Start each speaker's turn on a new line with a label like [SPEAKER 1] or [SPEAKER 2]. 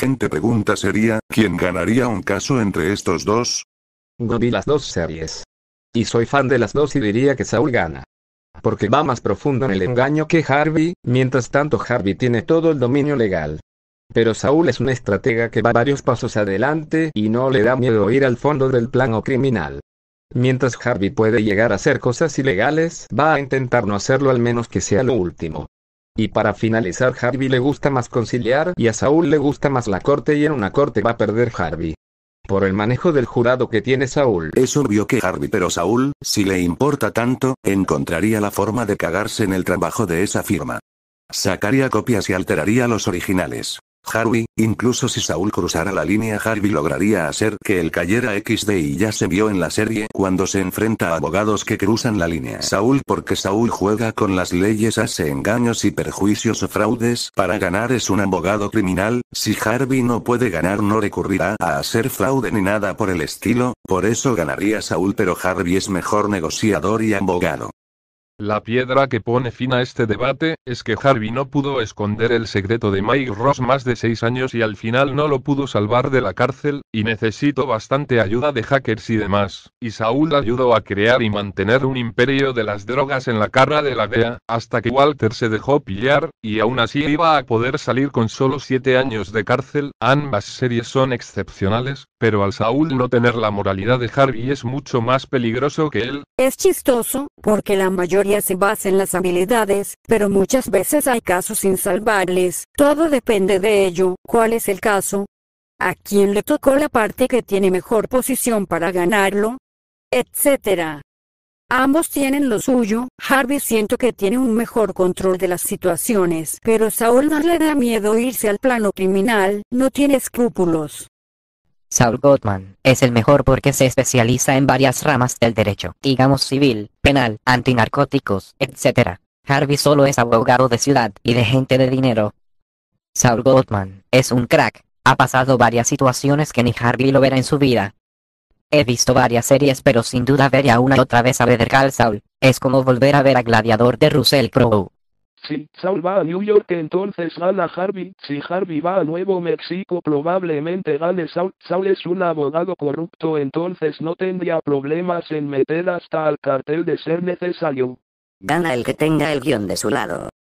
[SPEAKER 1] gente pregunta sería, ¿quién ganaría un caso entre estos dos? No vi las dos series. Y soy fan de las dos y diría que Saul gana. Porque va más profundo en el engaño que Harvey, mientras tanto Harvey tiene todo el dominio legal. Pero Saul es un estratega que va varios pasos adelante y no le da miedo ir al fondo del plano criminal. Mientras Harvey puede llegar a hacer cosas ilegales, va a intentar no hacerlo al menos que sea lo último. Y para finalizar Harvey le gusta más conciliar y a Saúl le gusta más la corte y en una corte va a perder Harvey. Por el manejo del jurado que tiene Saúl. Es obvio que Harvey pero Saúl, si le importa tanto, encontraría la forma de cagarse en el trabajo
[SPEAKER 2] de esa firma. Sacaría copias y alteraría los originales. Harvey, incluso si Saul cruzara la línea Harvey lograría hacer que él cayera XD y ya se vio en la serie cuando se enfrenta a abogados que cruzan la línea. Saul porque Saul juega con las leyes hace engaños y perjuicios o fraudes para ganar es un abogado criminal, si Harvey no puede ganar no recurrirá a hacer fraude ni nada por el estilo, por eso ganaría Saul pero Harvey es mejor negociador y abogado.
[SPEAKER 3] La piedra que pone fin a este debate, es que Harvey no pudo esconder el secreto de Mike Ross más de seis años y al final no lo pudo salvar de la cárcel, y necesitó bastante ayuda de hackers y demás, y Saul ayudó a crear y mantener un imperio de las drogas en la cara de la DEA, hasta que Walter se dejó pillar, y aún así iba a poder salir con solo siete años de cárcel, ambas series son excepcionales, pero al Saul no tener la moralidad de Harvey es mucho más peligroso que él.
[SPEAKER 4] Es chistoso, porque la mayoría se basa en las habilidades, pero muchas veces hay casos insalvables, todo depende de ello, ¿cuál es el caso? ¿A quién le tocó la parte que tiene mejor posición para ganarlo? Etcétera. Ambos tienen lo suyo, Harvey siento que tiene un mejor control de las situaciones, pero Saul no le da miedo irse al plano criminal, no tiene escrúpulos.
[SPEAKER 5] Saul Gottman es el mejor porque se especializa en varias ramas del derecho, digamos civil, penal, antinarcóticos, etc. Harvey solo es abogado de ciudad y de gente de dinero. Saul Gottman es un crack, ha pasado varias situaciones que ni Harvey lo verá en su vida. He visto varias series pero sin duda vería una otra vez a Better Call Saul, es como volver a ver a Gladiador de Russell Crowe.
[SPEAKER 1] Si Saul va a New York entonces gana Harvey, si Harvey va a Nuevo México probablemente gane Saul, Saul es un abogado corrupto entonces no tendría problemas en meter hasta al cartel de ser necesario.
[SPEAKER 5] Gana el que tenga el guión de su
[SPEAKER 1] lado.